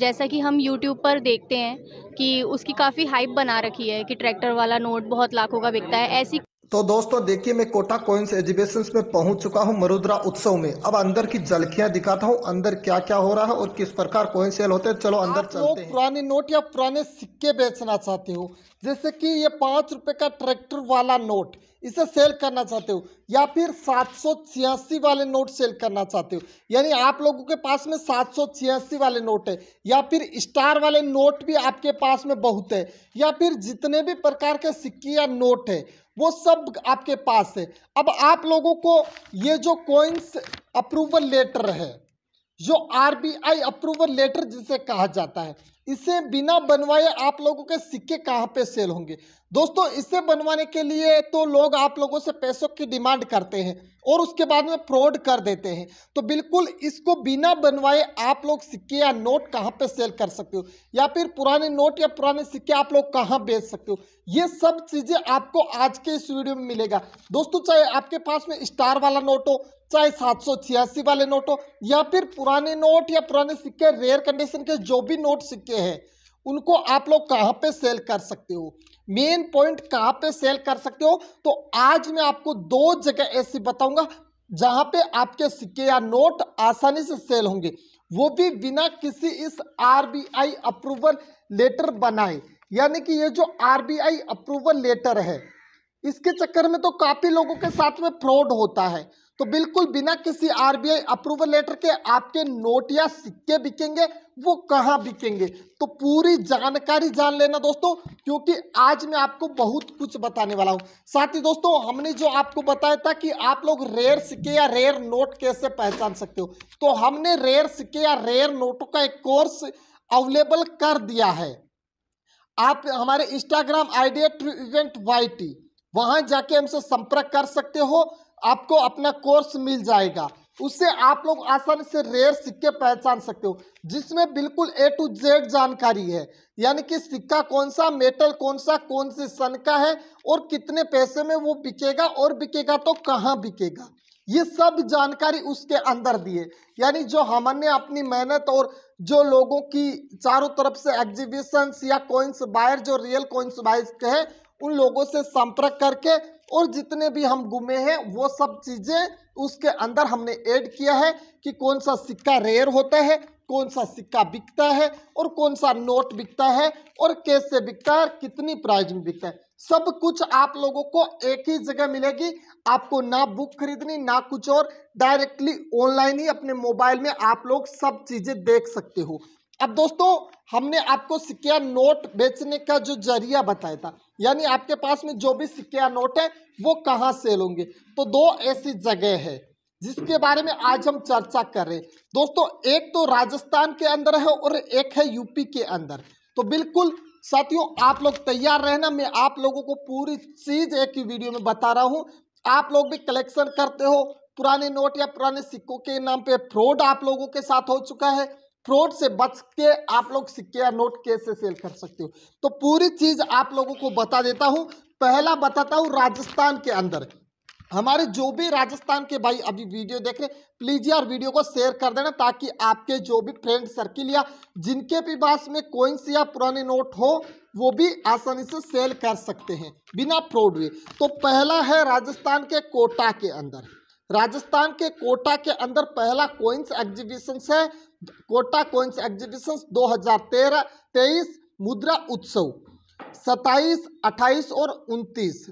जैसा कि हम यूट्यूब पर देखते हैं कि उसकी काफ़ी हाइप बना रखी है कि ट्रैक्टर वाला नोट बहुत लाखों का बिकता है ऐसी तो दोस्तों देखिए मैं कोटा कोइंस एग्जीबिशन में पहुंच चुका हूं मरुद्रा उत्सव में अब अंदर की जलखियां दिखाता हूं अंदर क्या क्या हो रहा है और किस प्रकार कोइन सेल होते हैं चलो अंदर चलते हैं पुराने नोट या पुराने सिक्के बेचना चाहते हो जैसे कि ये पांच रुपए का ट्रैक्टर वाला नोट इसे सेल करना चाहते हो या फिर सात सौ छियासी वाले नोट सेल करना चाहते हो यानी आप लोगों के पास में सात सौ छियासी वाले नोट है या फिर स्टार वाले नोट भी आपके पास में बहुत है या फिर जितने भी प्रकार के सिक्के या नोट है वो सब आपके पास है अब आप लोगों को ये जो कोइंस अप्रूवल लेटर है जो आरबीआई अप्रूवल लेटर जिसे कहा जाता है इसे बिना बनवाए आप लोगों के सिक्के कहाँ पे सेल होंगे दोस्तों इसे बनवाने के लिए तो लोग आप लोगों से पैसों की डिमांड करते हैं और उसके बाद में फ्रॉड कर देते हैं तो बिल्कुल इसको बिना बनवाए आप लोग सिक्के या नोट कहाँ पे सेल कर सकते हो या फिर पुराने नोट या पुराने सिक्के आप लोग कहाँ बेच सकते हो ये सब चीज़ें आपको आज के इस वीडियो में मिलेगा दोस्तों चाहे आपके पास में स्टार वाला नोट हो चाहे सात सौ छियासी वाले नोट हो या फिर पुराने नोट या पुराने सिक्के रेयर कंडीशन के जो भी नोट सिक्के चुके हैं उनको आप लोग कहाँ पे सेल कर सकते हो मेन पॉइंट कहाँ पे सेल कर सकते हो तो आज मैं आपको दो जगह ऐसी बताऊंगा जहाँ पे आपके सिक्के या नोट आसानी से सेल होंगे वो भी बिना किसी इस आरबीआई अप्रूवल लेटर बनाए यानी कि ये जो आरबीआई अप्रूवल लेटर है इसके चक्कर में तो काफ़ी लोगों के साथ में फ्रॉड होता है तो बिल्कुल बिना किसी आरबीआई अप्रूवल लेटर के आपके नोट या सिक्के बिकेंगे वो कहाँ बिकेंगे तो पूरी जानकारी जान लेना दोस्तों क्योंकि आज मैं आपको बहुत कुछ बताने वाला हूँ साथ ही दोस्तों हमने जो आपको बताया था कि आप लोग रेयर सिक्के या रेयर नोट कैसे पहचान सकते हो तो हमने रेयर सिक्के या रेयर नोटों का एक कोर्स अवेलेबल कर दिया है आप हमारे इंस्टाग्राम आईडिया ट्रीवेंट वाई टी वहां जाके हमसे संपर्क कर सकते हो आपको अपना कोर्स मिल जाएगा उससे आप लोग आसानी से रेयर सिक्के पहचान सकते हो जिसमें बिल्कुल ए टू जेड जानकारी है यानी कि सिक्का कौन सा मेटल कौन सा कौन से सन का है और कितने पैसे में वो बिकेगा और बिकेगा तो कहाँ बिकेगा ये सब जानकारी उसके अंदर दिए यानी जो हमने अपनी मेहनत और जो लोगों की चारों तरफ से एग्जीबिशंस या कॉइन्स बायर जो रियल कॉइन्स बायर्स के हैं उन लोगों से संपर्क करके और जितने भी हम घूमे हैं वो सब चीज़ें उसके अंदर हमने ऐड किया है कि कौन सा सिक्का रेयर होता है कौन सा सिक्का बिकता है और कौन सा नोट बिकता है और कैसे बिकता है कितनी प्राइज में बिकता है सब कुछ आप लोगों को एक ही जगह मिलेगी आपको ना बुक खरीदनी ना कुछ और डायरेक्टली ऑनलाइन ही अपने मोबाइल में आप लोग सब चीज़ें देख सकते हो अब दोस्तों हमने आपको सिक्का नोट बेचने का जो जरिया बताया था यानी आपके पास में जो भी सिक्का नोट है वो कहाँ सेल होंगे तो दो ऐसी जगह है जिसके बारे में आज हम चर्चा कर रहे हैं दोस्तों एक तो राजस्थान के अंदर है और एक है यूपी के अंदर तो बिल्कुल साथियों आप लोग तैयार रहना मैं आप लोगों को पूरी चीज़ एक ही वीडियो में बता रहा हूँ आप लोग भी कलेक्शन करते हो पुराने नोट या पुराने सिक्कों के नाम पे फ्रॉड आप लोगों के साथ हो चुका है फ्रॉड से बच के आप लोग सिक्के या नोट कैसे सेल कर सकते हो तो पूरी चीज आप लोगों को बता देता हूं पहला बताता हूं राजस्थान के अंदर हमारे जो भी राजस्थान के भाई अभी वीडियो देख रहे प्लीज यार वीडियो को शेयर कर देना ताकि आपके जो भी फ्रेंड सर्किल या जिनके भी पास में कोइंस या पुराने नोट हो वो भी आसानी से सेल कर सकते हैं बिना फ्रॉड हुए तो पहला है राजस्थान के कोटा के अंदर राजस्थान के कोटा के अंदर पहला कोइंस एग्जीबिशन है कोटा कोइंस एग्जीबिशन 2013 23 मुद्रा उत्सव 27 28 और 29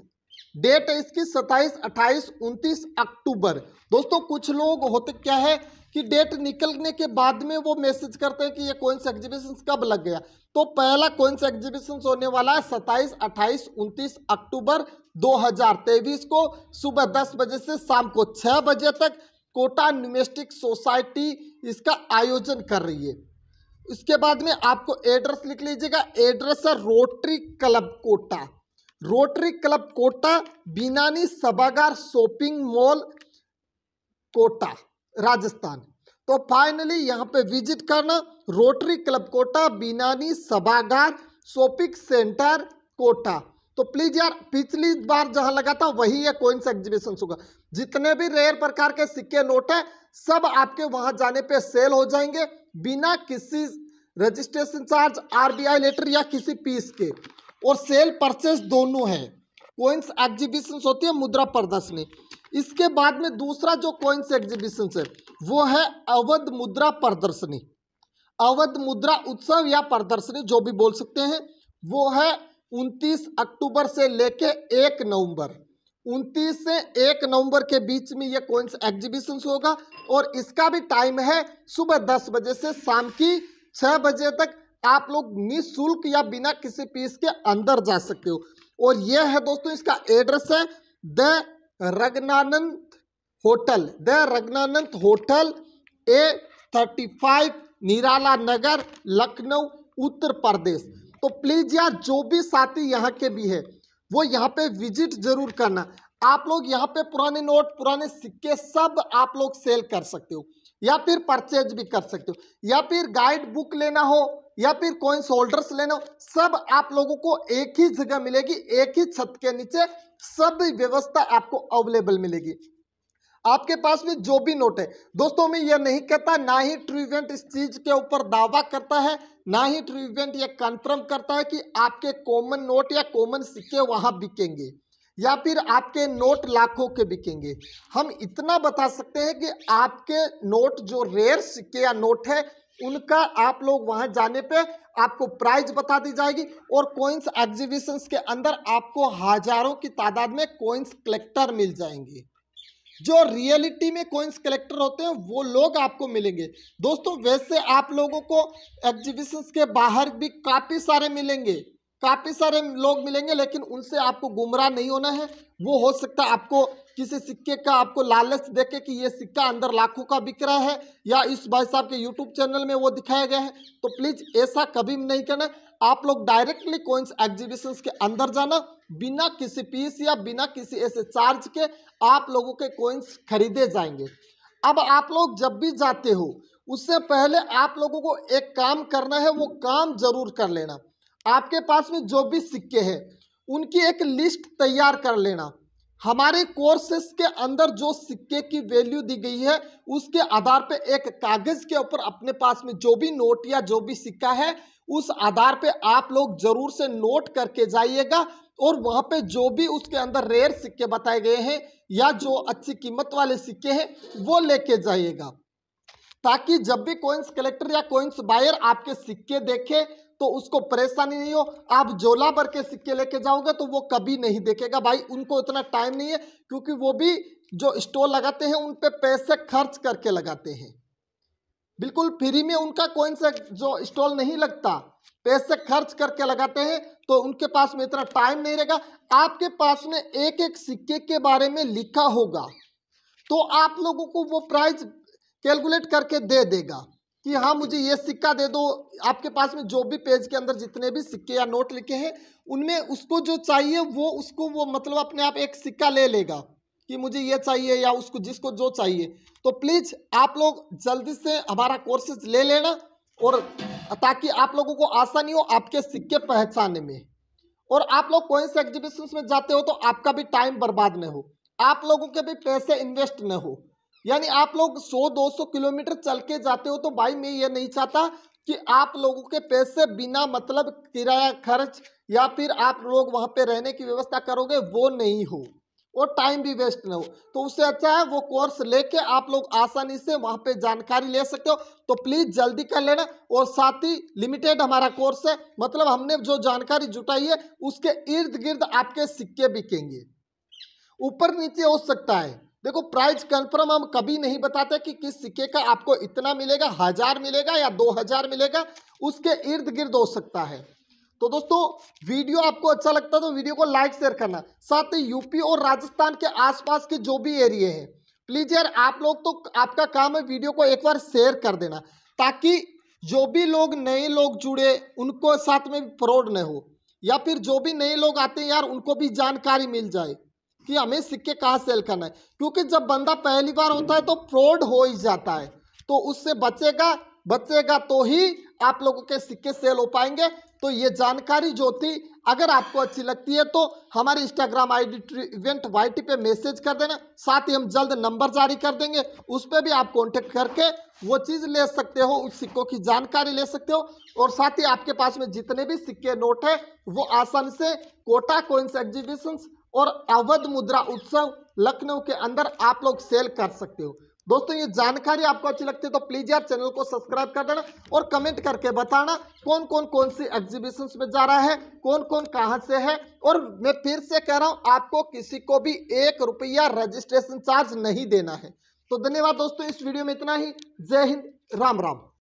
डेट है इसकी 27 28 29 अक्टूबर दोस्तों कुछ लोग होते क्या है कि डेट निकलने के बाद में वो मैसेज करते हैं कि ये कोइंस एग्जीबिशन कब लग गया तो पहला कोइंस एग्जीबिशन होने वाला है सत्ताईस अट्ठाईस उनतीस अक्टूबर 2023 को सुबह 10 बजे से शाम को 6 बजे तक कोटा न्यूमेस्टिक सोसाइटी इसका आयोजन कर रही है इसके बाद में आपको एड्रेस लिख लीजिएगा एड्रेस है Rotary Club Kota Rotary Club Kota Binani सभागार शॉपिंग मॉल कोटा राजस्थान तो फाइनली यहाँ पे विजिट करना रोटरी क्लब कोटा बीनानी सभागार शॉपिंग सेंटर कोटा तो प्लीज यार पिछली बार जहां लगा था वही है कोइंस एग्जीबिशन होगा जितने भी रेयर प्रकार के सिक्के नोट है सब आपके वहां जाने पे सेल हो जाएंगे बिना किसी रजिस्ट्रेशन चार्ज आरबीआई लेटर या किसी पीस के और सेल परचेस दोनों है कोइंस एग्जीबिशन होती है मुद्रा प्रदर्शनी इसके बाद में दूसरा जो कोइंस एग्जीबिशन है वो है अवध मुद्रा प्रदर्शनी अवध मुद्रा उत्सव या प्रदर्शनी जो भी बोल सकते हैं वो है उनतीस अक्टूबर से लेके एक नवंबर उनतीस से एक नवंबर के बीच में ये सा एग्जीबिशन होगा और इसका भी टाइम है सुबह दस बजे से शाम की छह बजे तक आप लोग निःशुल्क या बिना किसी फीस के अंदर जा सकते हो और ये है दोस्तों इसका एड्रेस है the Ragnanand hotel the Ragnanand hotel A thirty five Nirala Nagar Lucknow Uttar Pradesh तो प्लीज़ यार जो भी साथी यहाँ के भी है वो यहाँ पे विजिट जरूर करना आप लोग यहाँ पे पुराने नोट पुराने सिक्के सब आप लोग सेल कर सकते हो या फिर परचेज भी कर सकते हो या फिर गाइड बुक लेना हो या फिर कॉइन्स होल्डर्स लेना हो सब आप लोगों को एक ही जगह मिलेगी एक ही छत के नीचे सब व्यवस्था आपको अवेलेबल मिलेगी आपके पास में जो भी नोट है दोस्तों मैं यह नहीं कहता ना ही ट्रू इवेंट इस चीज के ऊपर दावा करता है ना ही ट्रू इवेंट यह कंफर्म करता है कि आपके कॉमन नोट या कॉमन सिक्के वहां बिकेंगे या फिर आपके नोट लाखों के बिकेंगे हम इतना बता सकते हैं कि आपके नोट जो रेयर सिक्के या नोट है उनका आप लोग वहां जाने पे आपको प्राइस बता दी जाएगी और कोइंस एग्जीबिशंस के अंदर आपको हजारों की तादाद में कोइंस कलेक्टर मिल जाएंगे जो रियलिटी में कोइंस कलेक्टर होते हैं वो लोग आपको मिलेंगे दोस्तों वैसे आप लोगों को एग्जीबिशन के बाहर भी काफ़ी सारे मिलेंगे काफ़ी सारे लोग मिलेंगे लेकिन उनसे आपको गुमराह नहीं होना है वो हो सकता है आपको किसी सिक्के का आपको लालच देके कि ये सिक्का अंदर लाखों का बिक रहा है या इस भाई साहब के यूट्यूब चैनल में वो दिखाया गया है तो प्लीज़ ऐसा कभी नहीं करना आप लोग डायरेक्टली कोइंस एग्जीबिशन के अंदर जाना बिना किसी फीस या बिना किसी ऐसे चार्ज के आप लोगों के कोइंस खरीदे जाएंगे अब आप लोग जब भी जाते हो उससे पहले आप लोगों को एक काम करना है वो काम जरूर कर लेना आपके पास में जो भी सिक्के हैं उनकी एक लिस्ट तैयार कर लेना हमारे कोर्सेस के अंदर जो सिक्के की वैल्यू दी गई है उसके आधार पे एक कागज के ऊपर अपने पास में जो भी नोट या जो भी सिक्का है उस आधार पे आप लोग जरूर से नोट करके जाइएगा और वहां पे जो भी उसके अंदर रेयर सिक्के बताए गए हैं या जो अच्छी कीमत वाले सिक्के हैं वो लेके जाइएगा ताकि जब भी कोइंस कलेक्टर या कोइंस बायर आपके सिक्के देखे तो उसको परेशानी नहीं हो आप जोला भर के सिक्के लेके जाओगे तो वो कभी नहीं देखेगा भाई उनको इतना टाइम नहीं है क्योंकि वो भी जो स्टोर लगाते हैं उन पर पैसे खर्च करके लगाते हैं बिल्कुल फ्री में उनका कोइन से जो स्टॉल नहीं लगता पैसे खर्च करके लगाते हैं तो उनके पास में इतना टाइम नहीं रहेगा आपके पास में एक एक सिक्के के बारे में लिखा होगा तो आप लोगों को वो प्राइस कैलकुलेट करके दे देगा कि हाँ मुझे ये सिक्का दे दो आपके पास में जो भी पेज के अंदर जितने भी सिक्के या नोट लिखे हैं उनमें उसको जो चाहिए वो उसको वो मतलब अपने आप एक सिक्का ले लेगा कि मुझे ये चाहिए या उसको जिसको जो चाहिए तो प्लीज़ आप लोग जल्दी से हमारा कोर्सेज ले लेना और ताकि आप लोगों को आसानी हो आपके सिक्के पहचानने में और आप लोग कोई से एग्जीबिशन में जाते हो तो आपका भी टाइम बर्बाद न हो आप लोगों के भी पैसे इन्वेस्ट न हो यानी आप लोग 100-200 किलोमीटर चल के जाते हो तो भाई मैं ये नहीं चाहता कि आप लोगों के पैसे बिना मतलब किराया खर्च या फिर आप लोग वहां पे रहने की व्यवस्था करोगे वो नहीं हो और टाइम भी वेस्ट ना हो तो उससे अच्छा है वो कोर्स लेके आप लोग आसानी से वहां पे जानकारी ले सकते हो तो प्लीज़ जल्दी कर लेना और साथ ही लिमिटेड हमारा कोर्स है मतलब हमने जो जानकारी जुटाई है उसके इर्द गिर्द आपके सिक्के बिकेंगे ऊपर नीचे हो सकता है देखो प्राइस कंफर्म हम कभी नहीं बताते कि किस सिक्के का आपको इतना मिलेगा हजार मिलेगा या दो हजार मिलेगा उसके इर्द गिर्द हो सकता है तो दोस्तों वीडियो आपको अच्छा लगता है तो वीडियो को लाइक शेयर करना साथ ही यूपी और राजस्थान के आसपास के जो भी एरिए हैं प्लीज़ यार आप लोग तो आपका काम है वीडियो को एक बार शेयर कर देना ताकि जो भी लोग नए लोग जुड़े उनको साथ में फ्रॉड न हो या फिर जो भी नए लोग आते हैं यार उनको भी जानकारी मिल जाए कि हमें सिक्के कहाँ सेल करना है क्योंकि जब बंदा पहली बार होता है तो फ्रॉड हो ही जाता है तो उससे बचेगा बचेगा तो ही आप लोगों के सिक्के सेल हो पाएंगे तो ये जानकारी जो थी अगर आपको अच्छी लगती है तो हमारे Instagram I D event Y पे मैसेज कर देना साथ ही हम जल्द नंबर जारी कर देंगे उस पर भी आप कॉन्टेक्ट करके वो चीज़ ले सकते हो उस सिक्कों की जानकारी ले सकते हो और साथ ही आपके पास में जितने भी सिक्के नोट है वो आसानी से कोटा कोइंस एग्जीबिशंस और अवध मुद्रा उत्सव लखनऊ के अंदर आप लोग सेल कर सकते हो दोस्तों ये जानकारी आपको अच्छी लगती है तो प्लीज यार चैनल को सब्सक्राइब कर देना और कमेंट करके बताना कौन कौन कौन सी एग्जीबिशन में जा रहा है कौन कौन कहां से है और मैं फिर से कह रहा हूं आपको किसी को भी एक रुपया रजिस्ट्रेशन चार्ज नहीं देना है तो धन्यवाद दोस्तों इस वीडियो में इतना ही जय हिंद राम राम